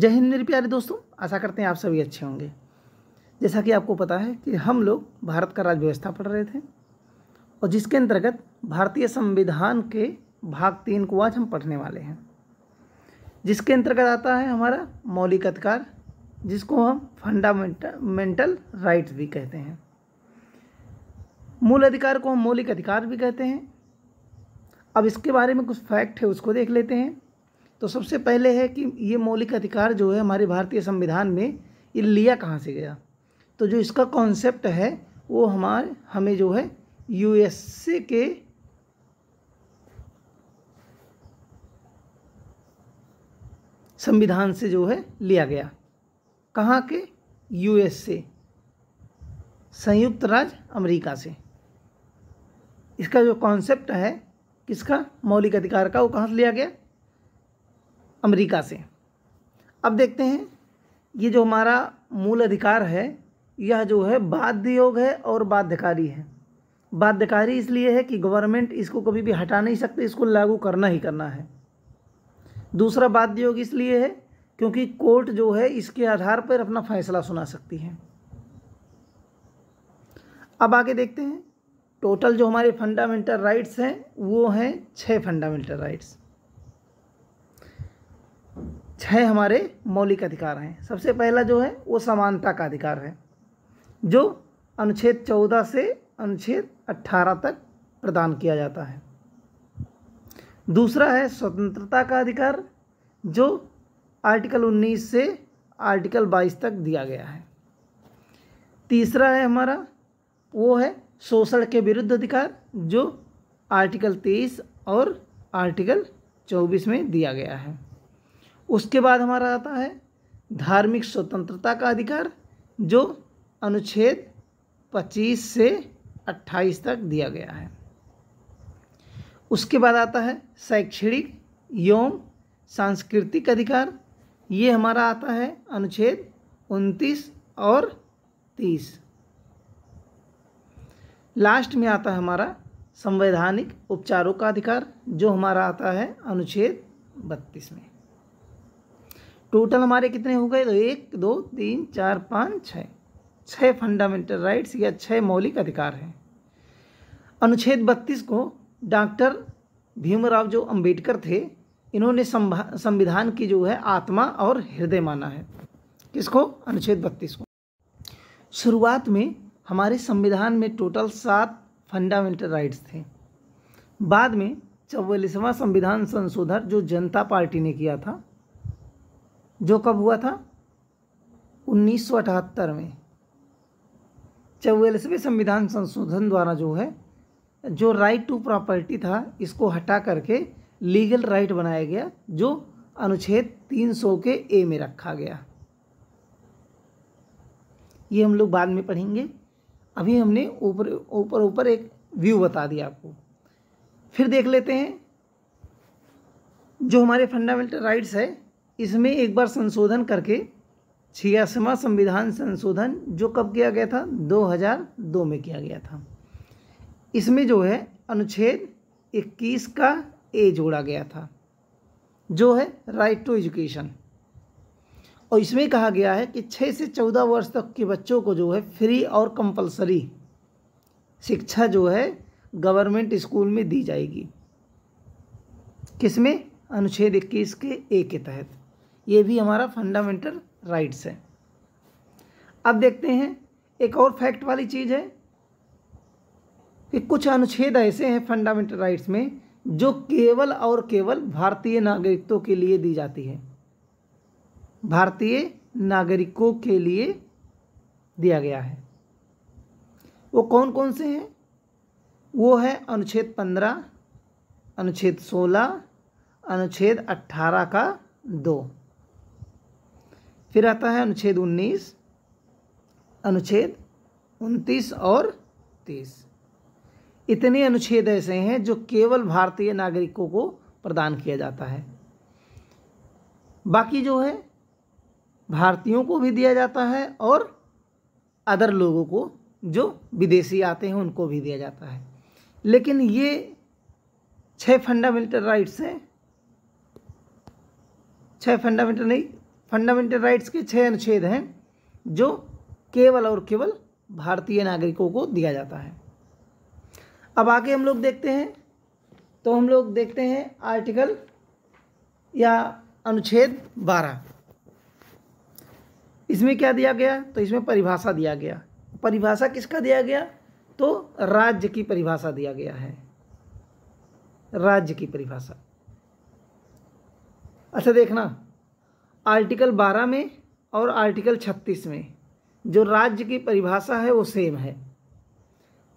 जय हिंद मेरे प्यारे दोस्तों आशा करते हैं आप सभी अच्छे होंगे जैसा कि आपको पता है कि हम लोग भारत का राज व्यवस्था पढ़ रहे थे और जिसके अंतर्गत भारतीय संविधान के भाग तीन को आज हम पढ़ने वाले हैं जिसके अंतर्गत आता है हमारा मौलिक अधिकार जिसको हम फंडामेंटल राइट्स भी कहते हैं मूल अधिकार को हम मौलिक अधिकार भी कहते हैं अब इसके बारे में कुछ फैक्ट है उसको देख लेते हैं तो सबसे पहले है कि ये मौलिक अधिकार जो है हमारे भारतीय संविधान में ये लिया कहाँ से गया तो जो इसका कॉन्सेप्ट है वो हमारे हमें जो है यूएसए के संविधान से जो है लिया गया कहाँ के यूएसए संयुक्त राज्य अमेरिका से इसका जो कॉन्सेप्ट है किसका मौलिक अधिकार का वो कहाँ से लिया गया अमेरिका से अब देखते हैं ये जो हमारा मूल अधिकार है यह जो है बाध्य योग है और बाध्यकारी है बाध्यकारी इसलिए है कि गवर्नमेंट इसको कभी भी हटा नहीं सकते इसको लागू करना ही करना है दूसरा बाध्य योग इसलिए है क्योंकि कोर्ट जो है इसके आधार पर अपना फैसला सुना सकती है अब आगे देखते हैं टोटल जो हमारे फंडामेंटल राइट्स हैं वो हैं छः फंडामेंटल राइट्स छः हमारे मौलिक अधिकार हैं सबसे पहला जो है वो समानता का अधिकार है जो अनुच्छेद चौदह से अनुच्छेद अट्ठारह तक प्रदान किया जाता है दूसरा है स्वतंत्रता का अधिकार जो आर्टिकल उन्नीस से आर्टिकल बाईस तक दिया गया है तीसरा है हमारा वो है शोषण के विरुद्ध अधिकार जो आर्टिकल तेईस और आर्टिकल चौबीस में दिया गया है उसके बाद हमारा आता है धार्मिक स्वतंत्रता का अधिकार जो अनुच्छेद 25 से 28 तक दिया गया है उसके बाद आता है शैक्षणिक एवं सांस्कृतिक अधिकार ये हमारा आता है अनुच्छेद 29 और 30 लास्ट में आता है हमारा संवैधानिक उपचारों का अधिकार जो हमारा आता है अनुच्छेद 32 में टोटल हमारे कितने हो गए तो एक दो तीन चार पाँच छः छः फंडामेंटल राइट्स या छः मौलिक अधिकार हैं अनुच्छेद बत्तीस को डॉक्टर भीमराव जो अंबेडकर थे इन्होंने संविधान की जो है आत्मा और हृदय माना है किसको अनुच्छेद बत्तीस को शुरुआत में हमारे संविधान में टोटल सात फंडामेंटल राइट्स थे बाद में चौवालीसवां संविधान संशोधन जो जनता पार्टी ने किया था जो कब हुआ था उन्नीस में चौवालीसवें संविधान संशोधन द्वारा जो है जो राइट टू प्रॉपर्टी था इसको हटा करके लीगल राइट बनाया गया जो अनुच्छेद 300 के ए में रखा गया ये हम लोग बाद में पढ़ेंगे अभी हमने ऊपर ऊपर ऊपर एक व्यू बता दिया आपको फिर देख लेते हैं जो हमारे फंडामेंटल राइट्स है इसमें एक बार संशोधन करके छियासवा संविधान संशोधन जो कब किया गया था 2002 में किया गया था इसमें जो है अनुच्छेद 21 का ए जोड़ा गया था जो है राइट टू एजुकेशन और इसमें कहा गया है कि छः से चौदह वर्ष तक के बच्चों को जो है फ्री और कंपलसरी शिक्षा जो है गवर्नमेंट स्कूल में दी जाएगी किसमें अनुच्छेद इक्कीस के ए के तहत ये भी हमारा फंडामेंटल राइट्स है अब देखते हैं एक और फैक्ट वाली चीज़ है कि कुछ अनुच्छेद ऐसे हैं फंडामेंटल राइट्स में जो केवल और केवल भारतीय नागरिकों के लिए दी जाती है भारतीय नागरिकों के लिए दिया गया है वो कौन कौन से हैं वो है अनुच्छेद पंद्रह अनुच्छेद सोलह अनुच्छेद अट्ठारह का दो फिर आता है अनुच्छेद उन्नीस अनुच्छेद उनतीस और तीस इतने अनुच्छेद ऐसे हैं जो केवल भारतीय नागरिकों को प्रदान किया जाता है बाकी जो है भारतीयों को भी दिया जाता है और अदर लोगों को जो विदेशी आते हैं उनको भी दिया जाता है लेकिन ये छः फंडामेंटल राइट्स हैं छः फंडामेंटल नहीं फंडामेंटल राइट्स के छः अनुच्छेद हैं जो केवल और केवल भारतीय नागरिकों को दिया जाता है अब आगे हम लोग देखते हैं तो हम लोग देखते हैं आर्टिकल या अनुच्छेद बारह इसमें क्या दिया गया तो इसमें परिभाषा दिया गया परिभाषा किसका दिया गया तो राज्य की परिभाषा दिया गया है राज्य की परिभाषा अच्छा देखना आर्टिकल बारह में और आर्टिकल छत्तीस में जो राज्य की परिभाषा है वो सेम है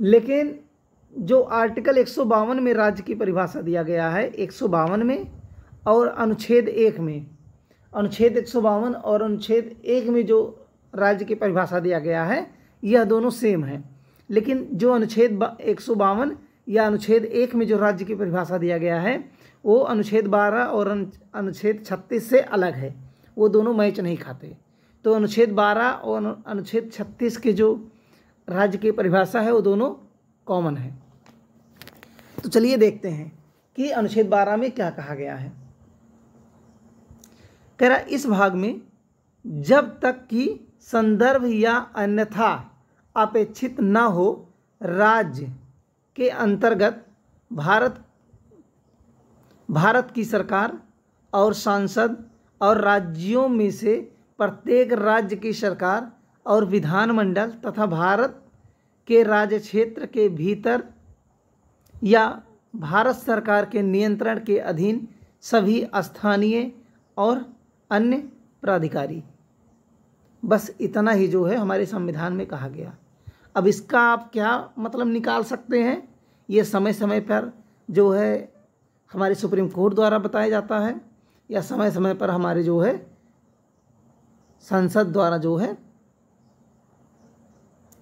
लेकिन जो आर्टिकल एक में राज्य की परिभाषा दिया गया है एक में और अनुच्छेद एक में अनुच्छेद एक और अनुच्छेद एक में जो राज्य की परिभाषा दिया गया है यह दोनों सेम है लेकिन जो अनुच्छेद एक या अनुच्छेद एक में जो राज्य की परिभाषा दिया गया है वो अनुच्छेद बारह और अनुच्छेद छत्तीस से अलग है वो दोनों मैच नहीं खाते तो अनुच्छेद बारह और अनुच्छेद छत्तीस के जो राज्य की परिभाषा है वो दोनों कॉमन है तो चलिए देखते हैं कि अनुच्छेद बारह में क्या कहा गया है कह रहा इस भाग में जब तक कि संदर्भ या अन्यथा अपेक्षित न हो राज्य के अंतर्गत भारत भारत की सरकार और सांसद और राज्यों में से प्रत्येक राज्य की सरकार और विधानमंडल तथा भारत के राज्य क्षेत्र के भीतर या भारत सरकार के नियंत्रण के अधीन सभी स्थानीय और अन्य प्राधिकारी बस इतना ही जो है हमारे संविधान में कहा गया अब इसका आप क्या मतलब निकाल सकते हैं ये समय समय पर जो है हमारे सुप्रीम कोर्ट द्वारा बताया जाता है या समय समय पर हमारे जो है संसद द्वारा जो है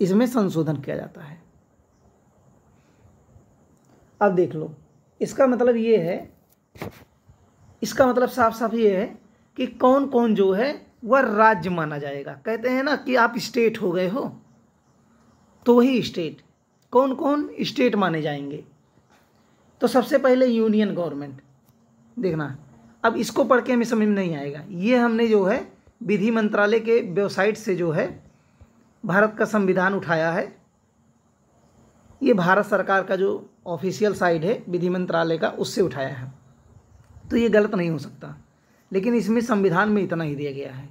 इसमें संशोधन किया जाता है अब देख लो इसका मतलब ये है इसका मतलब साफ साफ ये है कि कौन कौन जो है वह राज्य माना जाएगा कहते हैं ना कि आप स्टेट हो गए हो तो वही स्टेट कौन कौन स्टेट माने जाएंगे तो सबसे पहले यूनियन गवर्नमेंट देखना अब इसको पढ़ के हमें समझ में नहीं आएगा ये हमने जो है विधि मंत्रालय के वेबसाइट से जो है भारत का संविधान उठाया है ये भारत सरकार का जो ऑफिशियल साइट है विधि मंत्रालय का उससे उठाया है तो ये गलत नहीं हो सकता लेकिन इसमें संविधान में इतना ही दिया गया है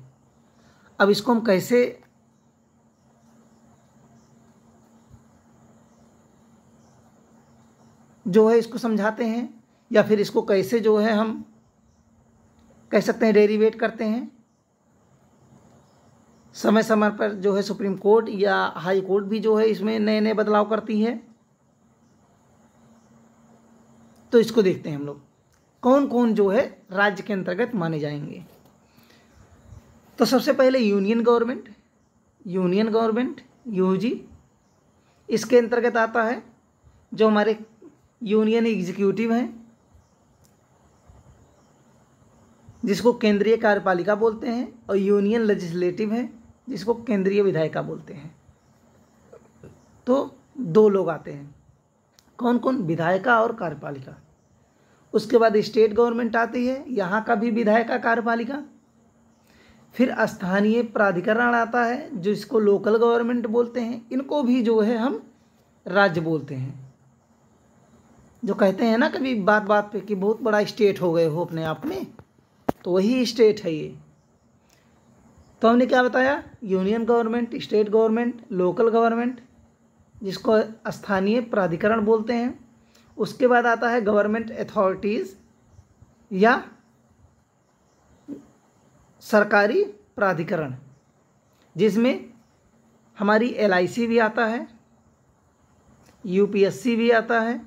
अब इसको हम कैसे जो है इसको समझाते हैं या फिर इसको कैसे जो है हम कह सकते हैं डेरीवेट करते हैं समय समय पर जो है सुप्रीम कोर्ट या हाई कोर्ट भी जो है इसमें नए नए बदलाव करती है तो इसको देखते हैं हम लोग कौन कौन जो है राज्य के अंतर्गत माने जाएंगे तो सबसे पहले union government union government UG इसके अंतर्गत आता है जो हमारे यूनियन एग्जीक्यूटिव हैं जिसको केंद्रीय कार्यपालिका बोलते हैं और यूनियन लेजिस्लेटिव है जिसको केंद्रीय विधायिका बोलते हैं तो दो लोग आते हैं कौन कौन विधायिका और कार्यपालिका उसके बाद स्टेट गवर्नमेंट आती है यहाँ का भी विधायिका कार्यपालिका फिर स्थानीय प्राधिकरण आता है जो इसको लोकल गवर्नमेंट बोलते हैं इनको भी जो है हम राज्य बोलते हैं जो कहते हैं ना कभी बात बात पे कि बहुत बड़ा स्टेट हो गए हो अपने आप में तो वही स्टेट है ये तो हमने क्या बताया union government state government local government जिसको स्थानीय प्राधिकरण बोलते हैं उसके बाद आता है गवर्नमेंट अथॉरिटीज़ या सरकारी प्राधिकरण जिसमें हमारी एल भी आता है यू भी आता है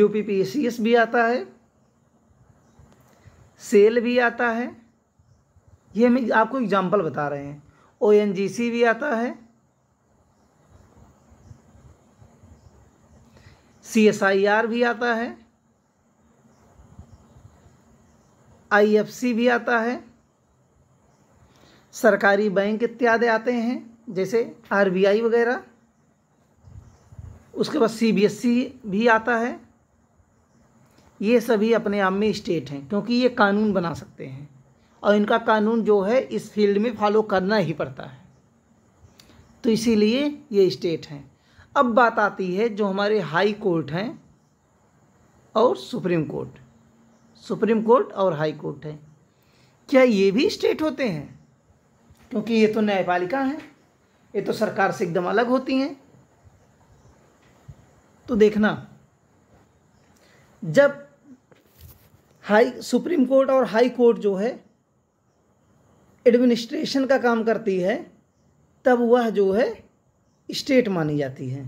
यू भी आता है सेल भी आता है ये हम आपको एग्जाम्पल बता रहे हैं ओ एन जी सी भी आता है सी एस आई आर भी आता है आई एफ सी भी आता है सरकारी बैंक इत्यादि आते हैं जैसे आर बी आई वगैरह उसके बाद सी बी एस सी भी आता है ये सभी अपने आप में स्टेट हैं क्योंकि ये कानून बना सकते हैं और इनका कानून जो है इस फील्ड में फॉलो करना ही पड़ता है तो इसीलिए ये स्टेट हैं अब बात आती है जो हमारे हाई कोर्ट हैं और सुप्रीम कोर्ट सुप्रीम कोर्ट और हाई कोर्ट हैं क्या ये भी स्टेट होते हैं क्योंकि ये तो न्यायपालिका है ये तो सरकार से एकदम अलग होती हैं तो देखना जब हाई सुप्रीम कोर्ट और हाई कोर्ट जो है एडमिनिस्ट्रेशन का काम करती है तब वह जो है स्टेट मानी जाती है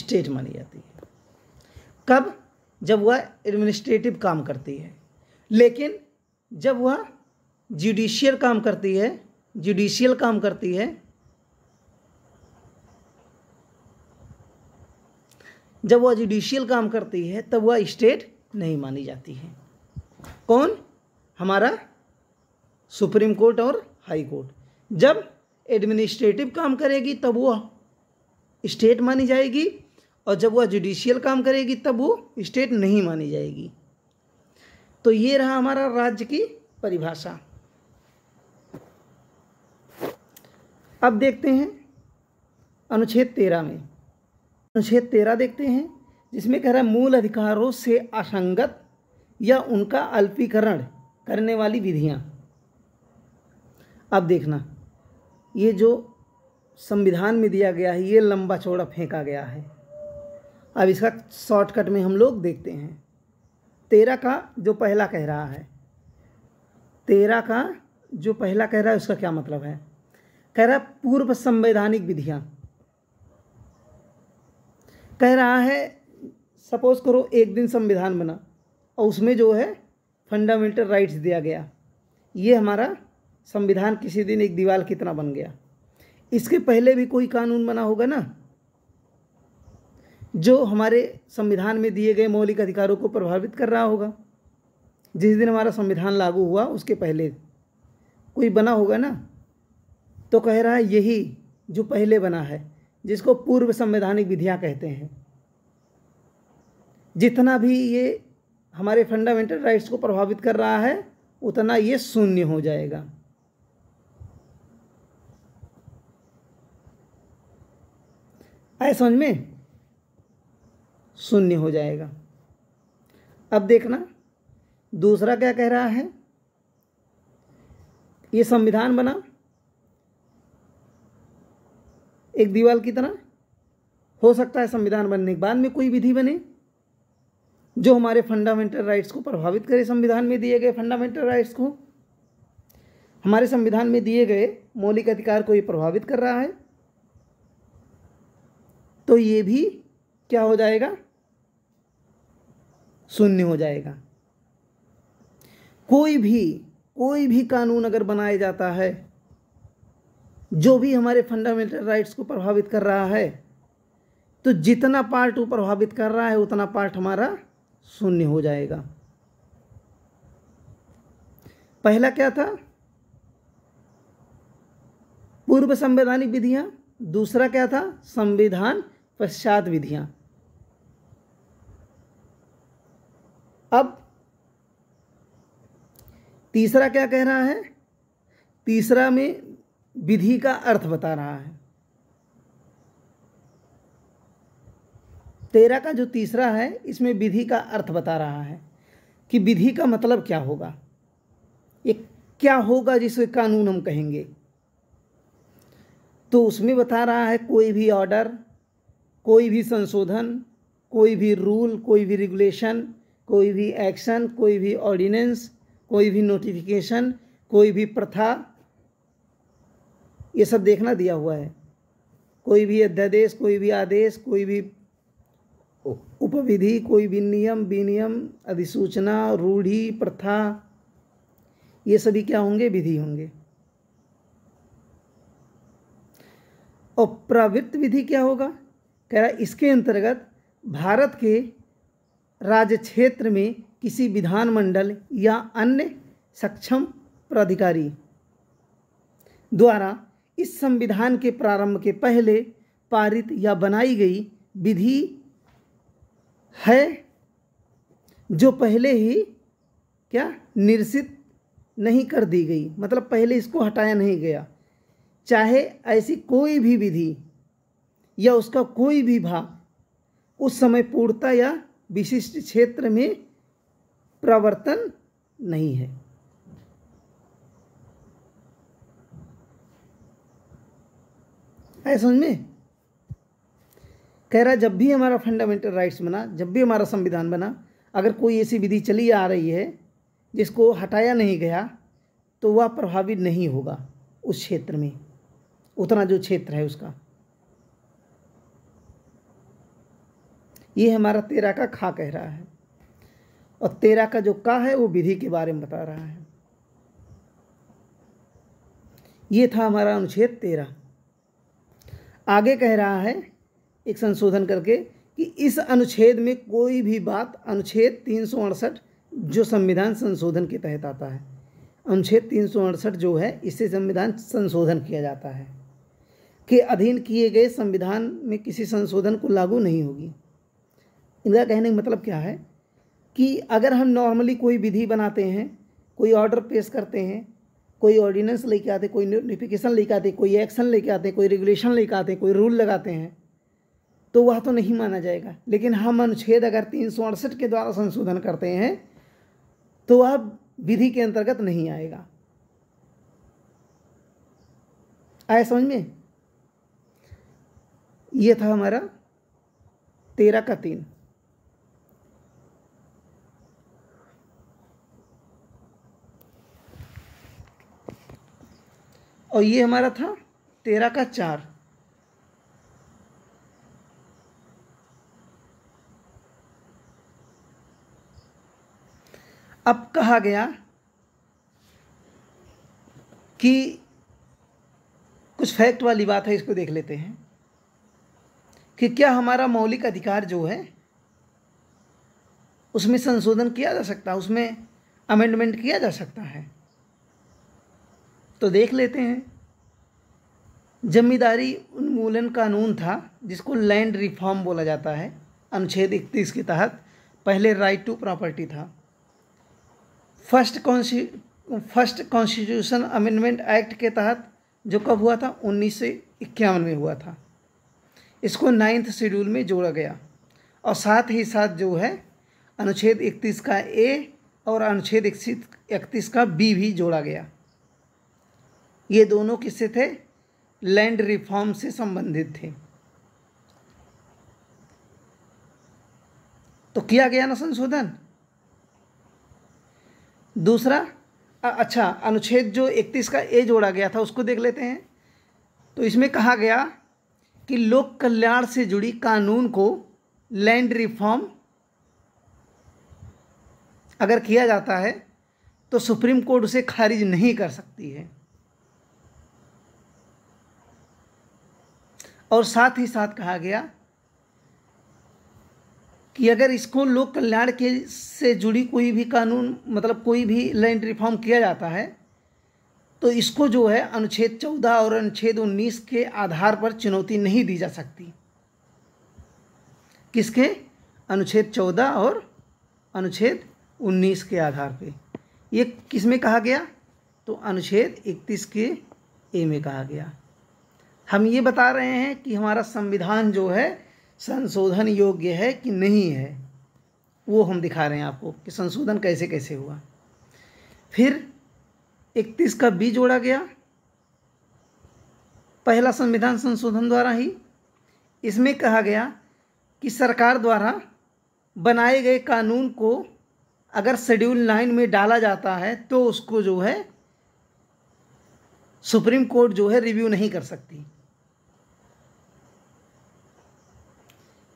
स्टेट मानी जाती है कब जब वह एडमिनिस्ट्रेटिव काम करती है लेकिन जब वह जुडिशियल काम करती है जुडिशियल काम करती है जब वह जुडिशियल काम करती है तब वह स्टेट नहीं मानी जाती है कौन हमारा सुप्रीम कोर्ट और हाई कोर्ट जब एडमिनिस्ट्रेटिव काम करेगी तब वह स्टेट मानी जाएगी और जब वह जुडिशियल काम करेगी तब वो स्टेट नहीं मानी जाएगी तो ये रहा हमारा राज्य की परिभाषा अब देखते हैं अनुच्छेद तेरह में अनुच्छेद तेरह देखते हैं जिसमें कह रहा है मूल अधिकारों से असंगत या उनका अल्पीकरण करने वाली विधियां अब देखना ये जो संविधान में दिया गया है ये लंबा चौड़ा फेंका गया है अब इसका शॉर्टकट में हम लोग देखते हैं तेरह का जो पहला कह रहा है तेरह का जो पहला कह रहा है उसका क्या मतलब है कह रहा है पूर्व संवैधानिक विधियां कह रहा है सपोज करो एक दिन संविधान बना और उसमें जो है फंडामेंटल राइट्स दिया गया ये हमारा संविधान किसी दिन एक दीवार कितना बन गया इसके पहले भी कोई कानून बना होगा ना जो हमारे संविधान में दिए गए मौलिक अधिकारों को प्रभावित कर रहा होगा जिस दिन हमारा संविधान लागू हुआ उसके पहले कोई बना होगा ना तो कह रहा है यही जो पहले बना है जिसको पूर्व संवैधानिक विधियाँ कहते हैं जितना भी ये हमारे फंडामेंटल राइट्स को प्रभावित कर रहा है उतना ये शून्य हो जाएगा आए समझ में शून्य हो जाएगा अब देखना दूसरा क्या कह रहा है ये संविधान बना एक दीवार की तरह हो सकता है संविधान बनने के बाद में कोई विधि बने जो हमारे फंडामेंटल राइट्स को प्रभावित करे संविधान में दिए गए फंडामेंटल राइट्स को हमारे संविधान में दिए गए मौलिक अधिकार को ये प्रभावित कर रहा है तो ये भी क्या हो जाएगा शून्य हो जाएगा कोई भी कोई भी कानून अगर बनाया जाता है जो भी हमारे फंडामेंटल राइट्स को प्रभावित कर रहा है तो जितना पार्ट वो प्रभावित कर रहा है उतना पार्ट हमारा शून्य हो जाएगा पहला क्या था पूर्व संवैधानिक विधियां दूसरा क्या था संविधान पश्चात विधियां अब तीसरा क्या कह रहा है तीसरा में विधि का अर्थ बता रहा है तेरह का जो तीसरा है इसमें विधि का अर्थ बता रहा है कि विधि का मतलब क्या होगा ये क्या होगा जिसे कानून हम कहेंगे तो उसमें बता रहा है कोई भी ऑर्डर कोई भी संशोधन कोई भी रूल कोई भी रेगुलेशन कोई भी एक्शन कोई भी ऑर्डिनेंस कोई भी नोटिफिकेशन कोई भी प्रथा ये सब देखना दिया हुआ है कोई भी अध्यादेश कोई भी आदेश कोई भी उपविधि कोई भी नियम विनियम अधिसूचना रूढ़ी प्रथा ये सभी क्या होंगे विधि होंगे और प्रवृत्त विधि क्या होगा कह रहा इसके अंतर्गत भारत के राज्य क्षेत्र में किसी विधानमंडल या अन्य सक्षम प्राधिकारी द्वारा इस संविधान के प्रारंभ के पहले पारित या बनाई गई विधि है जो पहले ही क्या निरसित नहीं कर दी गई मतलब पहले इसको हटाया नहीं गया चाहे ऐसी कोई भी विधि या उसका कोई भी भाग उस समय पूर्णता या विशिष्ट क्षेत्र में प्रवर्तन नहीं है आए समझ में कह रहा जब भी हमारा फंडामेंटल राइट्स बना जब भी हमारा संविधान बना अगर कोई ऐसी विधि चली आ रही है जिसको हटाया नहीं गया तो वह प्रभावी नहीं होगा उस क्षेत्र में उतना जो क्षेत्र है उसका ये हमारा तेरा का खा कह रहा है और तेरा का जो का है वो विधि के बारे में बता रहा है ये था हमारा अनुच्छेद तेरह आगे कह रहा है एक संशोधन करके कि इस अनुच्छेद में कोई भी बात अनुच्छेद तीन जो संविधान संशोधन के तहत आता है अनुच्छेद तीन जो है इससे संविधान संशोधन किया जाता है के अधीन किए गए संविधान में किसी संशोधन को लागू नहीं होगी इनका कहने का मतलब क्या है कि अगर हम नॉर्मली कोई विधि बनाते हैं कोई ऑर्डर पेश करते हैं कोई ऑर्डिनेंस लेके आते कोई नोटिफिकेशन लेके आते कोई एक्शन लेके आते कोई रेगुलेशन लेके आते कोई रूल लगाते हैं तो वह तो नहीं माना जाएगा लेकिन हम अनुच्छेद अगर तीन सौ अड़सठ के द्वारा संशोधन करते हैं तो वह विधि के अंतर्गत नहीं आएगा आया समझ में यह था हमारा तेरह का तीन और ये हमारा था तेरह का चार अब कहा गया कि कुछ फैक्ट वाली बात है इसको देख लेते हैं कि क्या हमारा मौलिक अधिकार जो है उसमें संशोधन किया जा सकता है उसमें अमेंडमेंट किया जा सकता है तो देख लेते हैं जमींदारी उन्मूलन कानून था जिसको लैंड रिफॉर्म बोला जाता है अनुच्छेद इकतीस के तहत पहले राइट टू प्रॉपर्टी था first consti first constitution amendment act के तहत जो कब हुआ था उन्नीस सौ इक्यावन में हुआ था इसको नाइन्थ शेड्यूल में जोड़ा गया और साथ ही साथ जो है अनुच्छेद इकतीस का ए और अनुच्छेद इकतीस का बी भी जोड़ा गया ये दोनों किससे थे लैंड रिफॉर्म से संबंधित थे तो किया गया ना संशोधन दूसरा अच्छा अनुच्छेद जो इकतीस का ए जोड़ा गया था उसको देख लेते हैं तो इसमें कहा गया कि लोक कल्याण से जुड़ी कानून को लैंड रिफॉर्म अगर किया जाता है तो सुप्रीम कोर्ट उसे खारिज नहीं कर सकती है और साथ ही साथ कहा गया कि अगर इसको लोक कल्याण के से जुड़ी कोई भी कानून मतलब कोई भी लैंड रिफॉर्म किया जाता है तो इसको जो है अनुच्छेद चौदह और अनुच्छेद उन्नीस के आधार पर चुनौती नहीं दी जा सकती किसके अनुच्छेद चौदह और अनुच्छेद उन्नीस के आधार पे ये किस में कहा गया तो अनुच्छेद इकतीस के ए में कहा गया हम ये बता रहे हैं कि हमारा संविधान जो है संशोधन योग्य है कि नहीं है वो हम दिखा रहे हैं आपको कि संशोधन कैसे कैसे हुआ फिर इकतीस का बी जोड़ा गया पहला संविधान संशोधन द्वारा ही इसमें कहा गया कि सरकार द्वारा बनाए गए कानून को अगर शेड्यूल नाइन में डाला जाता है तो उसको जो है सुप्रीम कोर्ट जो है रिव्यू नहीं कर सकती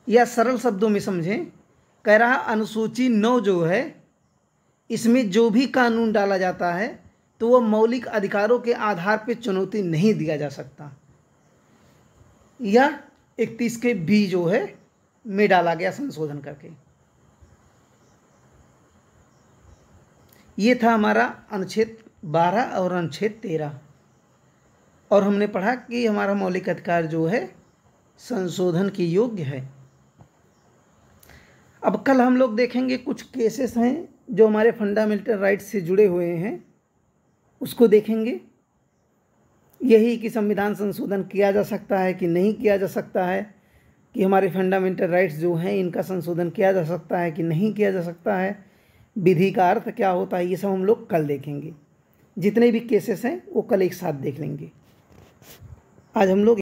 या सरल शब्दों में समझें कह रहा अनुसूची नौ जो है इसमें जो भी कानून डाला जाता है तो वह मौलिक अधिकारों के आधार पर चुनौती नहीं दिया जा सकता या इकतीस के बी जो है में डाला गया संशोधन करके ये था हमारा अनुच्छेद बारह और अनुच्छेद तेरह और हमने पढ़ा कि हमारा मौलिक अधिकार जो है संशोधन के योग्य है अब कल हम लोग देखेंगे कुछ केसेस हैं जो हमारे फंडामेंटल राइट से जुड़े हुए हैं उसको देखेंगे यही कि संविधान संशोधन किया जा सकता है कि नहीं किया जा सकता है कि हमारे फंडामेंटल राइट्स जो हैं इनका संशोधन किया जा सकता है कि नहीं किया जा सकता है विधि का अर्थ क्या होता है ये सब हम लोग कल देखेंगे जितने भी केसेस हैं वो कल एक साथ देख लेंगे आज हम लोग